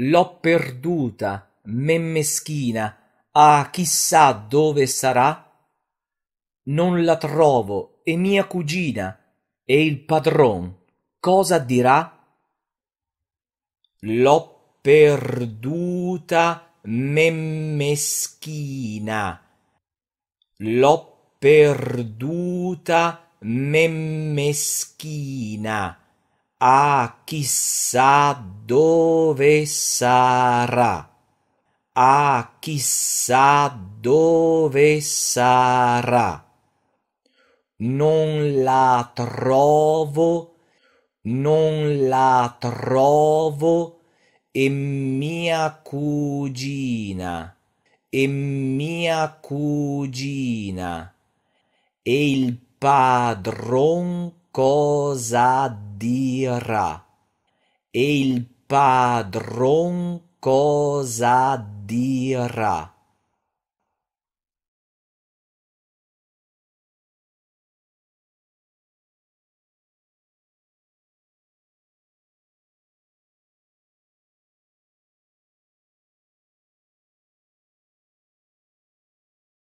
L'ho perduta, me meschina, ah chissà dove sarà? Non la trovo, e mia cugina, e il padron cosa dirà? L'ho perduta, me meschina. L'ho perduta, me meschina a chissà dove sarà a chissà dove sarà non la trovo non la trovo e mia cugina e mia cugina e il padron cosa dirà e il padron cosa dirà